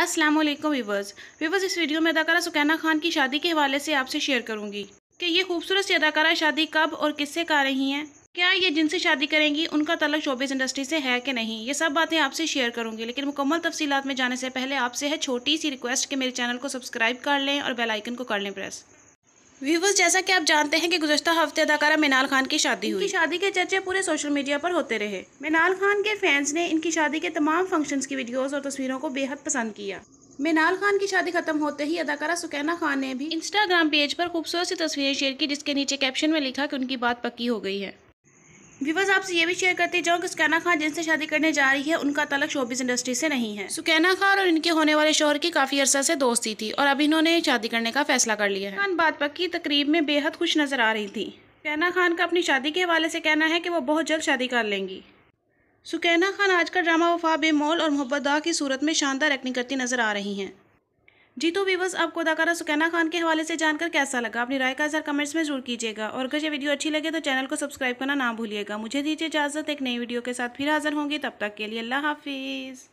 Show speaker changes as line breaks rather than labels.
अस्सलाम वालेकुम वीवर्स इस वीडियो में अदाकारा सुकैना खान की शादी के हवाले से आपसे शेयर करूंगी कि ये खूबसूरत सी अदाकारा शादी कब और किससे कर रही हैं क्या ये जिनसे शादी करेंगी उनका तलक शोबेज इंडस्ट्री से है कि नहीं ये सब बातें आपसे शेयर करूंगी लेकिन मुकम्मल तफसीत में जाने से पहले आपसे है छोटी सी रिक्वेस्ट कि मेरे चैनल को सब्सक्राइब कर लें और बेलाइकन को कर लें प्रेस व्यूवर्स जैसा कि आप जानते हैं कि गुजशत हफ्ते अदाकारा मिनाल खान की शादी हुई शादी के चर्चे पूरे सोशल मीडिया पर होते रहे मिनाल खान के फैंस ने इनकी शादी के तमाम फंक्शंस की वीडियोस और तस्वीरों को बेहद पसंद किया मिनाल खान की शादी खत्म होते ही अदाकारा सुकैना खान ने भी इंस्टाग्राम पेज पर खूबसूरत सी तस्वीरें शेयर की जिसके नीचे कैप्शन में लिखा कि उनकी बात पक्की हो गई है व्यूवर्स आपसे ये भी शेयर करते जाऊँ कि सुकैना खान जिनसे शादी करने जा रही है उनका तलक शोबिस इंडस्ट्री से नहीं है सुकैना खान और इनके होने वाले शोहर की काफ़ी अरसा से दोस्ती थी और अब इन्होंने शादी करने का फैसला कर लिया है खान बाद पक्की तकरीब में बेहद खुश नजर आ रही थी सुकैना खान का अपनी शादी के हवाले से कहना है कि वो बहुत जल्द शादी कर लेंगी सुकैना खान आजकल ड्रामा वफा बेमोल और मोहब्बत दा की सूरत में शानदार एक्टिंग करती नजर आ रही हैं जी तो वीवर्स आपको अदाकारा सुकैना खान के हवाले से जानकर कैसा लगा अपनी राय का असर कमेंट्स में जरूर कीजिएगा और अगर ये वीडियो अच्छी लगे तो चैनल को सब्सक्राइब करना ना भूलिएगा मुझे दीजिए इजाज़त एक नई वीडियो के साथ फिर हाजिर होंगी तब तक के लिए अल्लाह हाफिज़